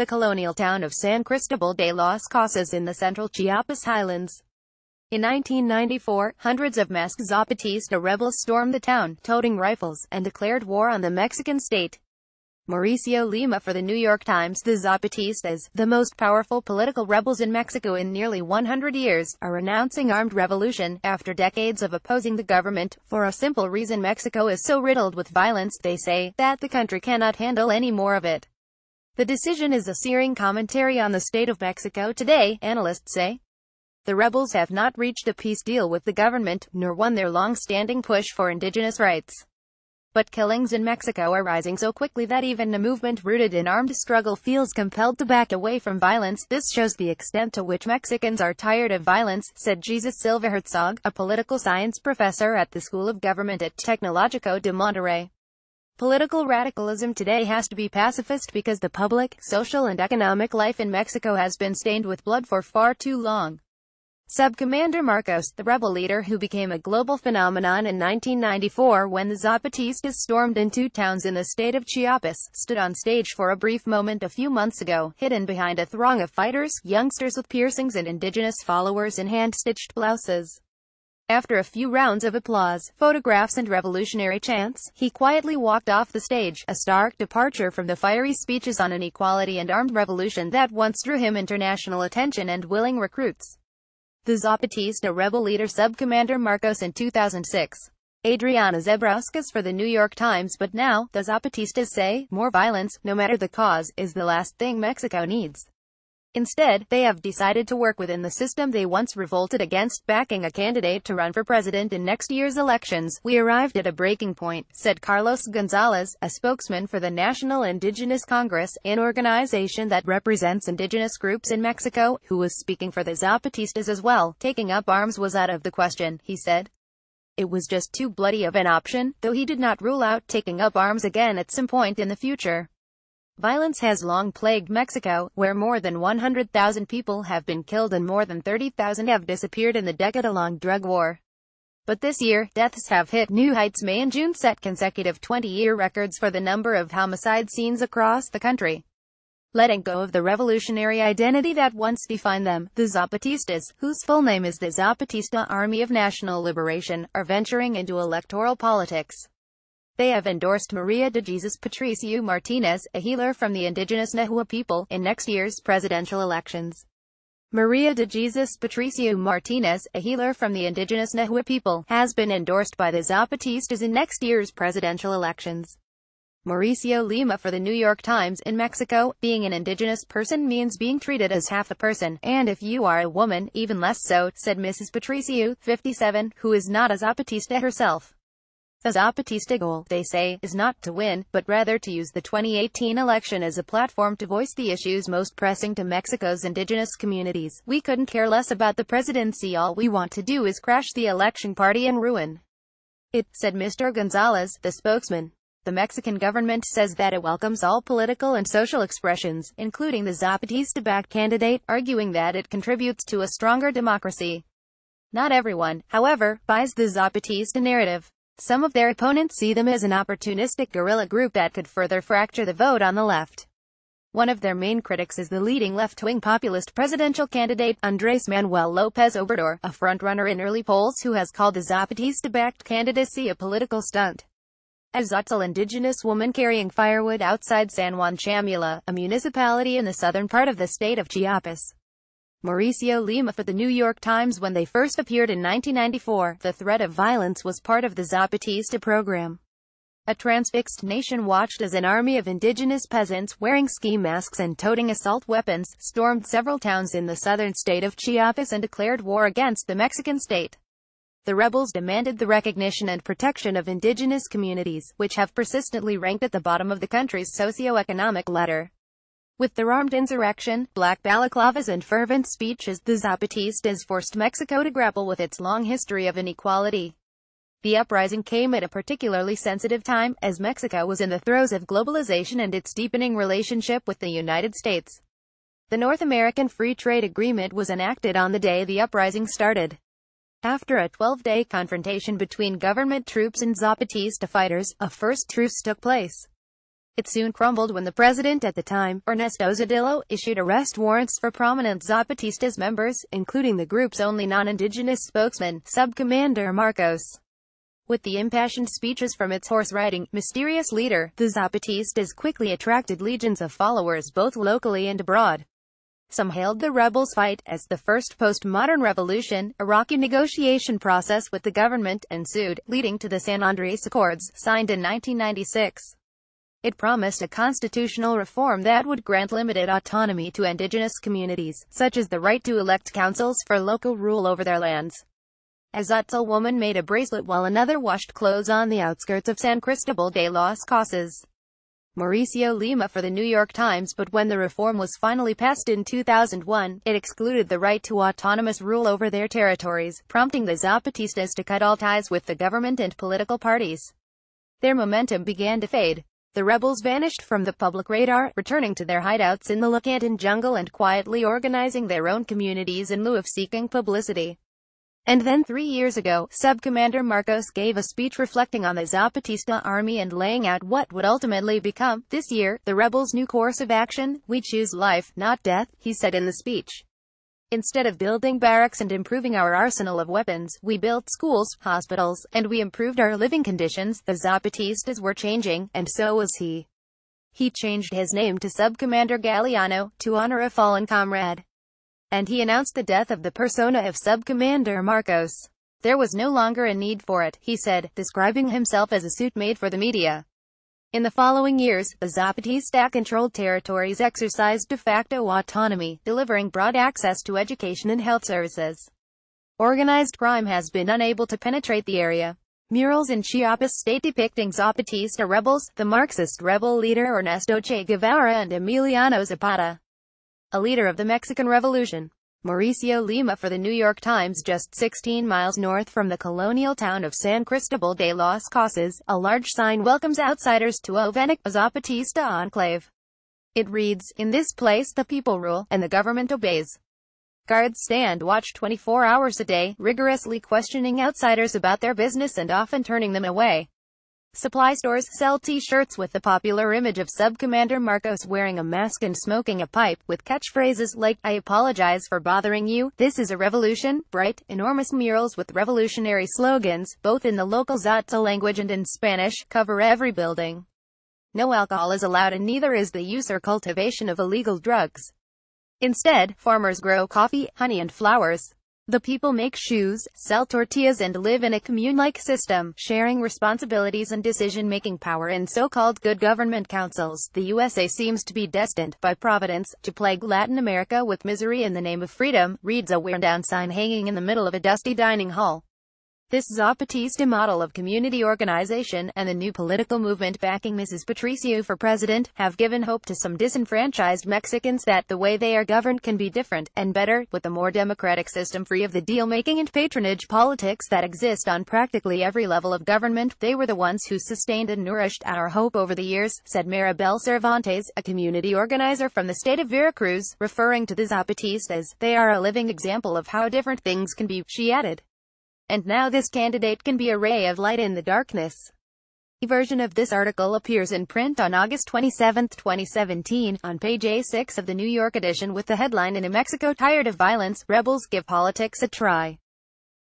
the colonial town of San Cristobal de las Casas in the central Chiapas highlands. In 1994, hundreds of masked Zapatista rebels stormed the town, toting rifles, and declared war on the Mexican state. Mauricio Lima for the New York Times The Zapatistas, the most powerful political rebels in Mexico in nearly 100 years, are announcing armed revolution, after decades of opposing the government, for a simple reason Mexico is so riddled with violence, they say, that the country cannot handle any more of it. The decision is a searing commentary on the state of Mexico today, analysts say. The rebels have not reached a peace deal with the government, nor won their long-standing push for indigenous rights. But killings in Mexico are rising so quickly that even a movement rooted in armed struggle feels compelled to back away from violence. This shows the extent to which Mexicans are tired of violence, said Jesus Silva Herzog, a political science professor at the School of Government at Tecnológico de Monterrey. Political radicalism today has to be pacifist because the public, social and economic life in Mexico has been stained with blood for far too long. Subcommander Marcos, the rebel leader who became a global phenomenon in 1994 when the Zapatistas stormed two towns in the state of Chiapas, stood on stage for a brief moment a few months ago, hidden behind a throng of fighters, youngsters with piercings and indigenous followers in hand-stitched blouses. After a few rounds of applause, photographs and revolutionary chants, he quietly walked off the stage, a stark departure from the fiery speeches on inequality and armed revolution that once drew him international attention and willing recruits. The Zapatista rebel leader sub-commander Marcos in 2006. Adriana Zebrauskas for the New York Times but now, the Zapatistas say, more violence, no matter the cause, is the last thing Mexico needs. Instead, they have decided to work within the system they once revolted against, backing a candidate to run for president in next year's elections. We arrived at a breaking point, said Carlos Gonzalez, a spokesman for the National Indigenous Congress, an organization that represents indigenous groups in Mexico, who was speaking for the Zapatistas as well. Taking up arms was out of the question, he said. It was just too bloody of an option, though he did not rule out taking up arms again at some point in the future. Violence has long plagued Mexico, where more than 100,000 people have been killed and more than 30,000 have disappeared in the decade-long drug war. But this year, deaths have hit new heights. May and June set consecutive 20-year records for the number of homicide scenes across the country. Letting go of the revolutionary identity that once defined them, the Zapatistas, whose full name is the Zapatista Army of National Liberation, are venturing into electoral politics. They have endorsed Maria de Jesus Patricio Martinez, a healer from the indigenous Nahua people, in next year's presidential elections. Maria de Jesus Patricio Martinez, a healer from the indigenous Nahua people, has been endorsed by the Zapatistas in next year's presidential elections. Mauricio Lima for The New York Times in Mexico, being an indigenous person means being treated as half a person, and if you are a woman, even less so, said Mrs. Patricio, 57, who is not a Zapatista herself. The Zapatista goal, they say, is not to win, but rather to use the 2018 election as a platform to voice the issues most pressing to Mexico's indigenous communities. We couldn't care less about the presidency all we want to do is crash the election party and ruin it, said Mr. Gonzalez, the spokesman. The Mexican government says that it welcomes all political and social expressions, including the Zapatista-backed candidate, arguing that it contributes to a stronger democracy. Not everyone, however, buys the Zapatista narrative. Some of their opponents see them as an opportunistic guerrilla group that could further fracture the vote on the left. One of their main critics is the leading left-wing populist presidential candidate, Andres Manuel López Obrador, a frontrunner in early polls who has called the Zapatista-backed candidacy a political stunt. A Zotzel indigenous woman carrying firewood outside San Juan Chamula, a municipality in the southern part of the state of Chiapas, Mauricio Lima for the New York Times when they first appeared in 1994, the threat of violence was part of the Zapatista program. A transfixed nation watched as an army of indigenous peasants, wearing ski masks and toting assault weapons, stormed several towns in the southern state of Chiapas and declared war against the Mexican state. The rebels demanded the recognition and protection of indigenous communities, which have persistently ranked at the bottom of the country's socioeconomic ladder. With their armed insurrection, black balaclavas and fervent speeches the Zapatistas forced Mexico to grapple with its long history of inequality. The uprising came at a particularly sensitive time, as Mexico was in the throes of globalization and its deepening relationship with the United States. The North American Free Trade Agreement was enacted on the day the uprising started. After a 12-day confrontation between government troops and Zapatista fighters, a first truce took place. It soon crumbled when the president at the time, Ernesto Zedillo, issued arrest warrants for prominent Zapatistas members, including the group's only non-indigenous spokesman, Sub-Commander Marcos. With the impassioned speeches from its horse-riding, mysterious leader, the Zapatistas quickly attracted legions of followers both locally and abroad. Some hailed the rebels' fight as the first postmodern revolution, a rocky negotiation process with the government ensued, leading to the San Andres Accords, signed in 1996. It promised a constitutional reform that would grant limited autonomy to indigenous communities, such as the right to elect councils for local rule over their lands. A Zatzel woman made a bracelet while another washed clothes on the outskirts of San Cristobal de las Casas. Mauricio Lima for the New York Times but when the reform was finally passed in 2001, it excluded the right to autonomous rule over their territories, prompting the Zapatistas to cut all ties with the government and political parties. Their momentum began to fade. The rebels vanished from the public radar, returning to their hideouts in the Lukantan jungle and quietly organizing their own communities in lieu of seeking publicity. And then three years ago, Sub-Commander Marcos gave a speech reflecting on the Zapatista army and laying out what would ultimately become, this year, the rebels' new course of action, we choose life, not death, he said in the speech. Instead of building barracks and improving our arsenal of weapons, we built schools, hospitals, and we improved our living conditions. The Zapatistas were changing, and so was he. He changed his name to Sub-Commander Galliano, to honor a fallen comrade. And he announced the death of the persona of Sub-Commander Marcos. There was no longer a need for it, he said, describing himself as a suit made for the media. In the following years, the Zapatista-controlled territories exercised de facto autonomy, delivering broad access to education and health services. Organized crime has been unable to penetrate the area. Murals in Chiapas state depicting Zapatista rebels, the Marxist rebel leader Ernesto Che Guevara and Emiliano Zapata, a leader of the Mexican Revolution. Mauricio Lima for The New York Times just 16 miles north from the colonial town of San Cristobal de las Casas, a large sign welcomes outsiders to Ovenic Zapatista enclave. It reads, In this place the people rule, and the government obeys. Guards stand watch 24 hours a day, rigorously questioning outsiders about their business and often turning them away. Supply stores sell t-shirts with the popular image of Sub-Commander Marcos wearing a mask and smoking a pipe, with catchphrases like, I apologize for bothering you, this is a revolution, bright, enormous murals with revolutionary slogans, both in the local Zatza language and in Spanish, cover every building. No alcohol is allowed and neither is the use or cultivation of illegal drugs. Instead, farmers grow coffee, honey and flowers. The people make shoes, sell tortillas and live in a commune-like system, sharing responsibilities and decision-making power in so-called good government councils. The USA seems to be destined, by providence, to plague Latin America with misery in the name of freedom, reads a worn-down sign hanging in the middle of a dusty dining hall. This Zapatista model of community organization, and the new political movement backing Mrs. Patricio for president, have given hope to some disenfranchised Mexicans that the way they are governed can be different, and better, with a more democratic system free of the deal-making and patronage politics that exist on practically every level of government. They were the ones who sustained and nourished our hope over the years, said Maribel Cervantes, a community organizer from the state of Veracruz, referring to the Zapatistas. They are a living example of how different things can be, she added. And now this candidate can be a ray of light in the darkness. A version of this article appears in print on August 27, 2017, on page A6 of the New York edition with the headline In a Mexico tired of violence, rebels give politics a try.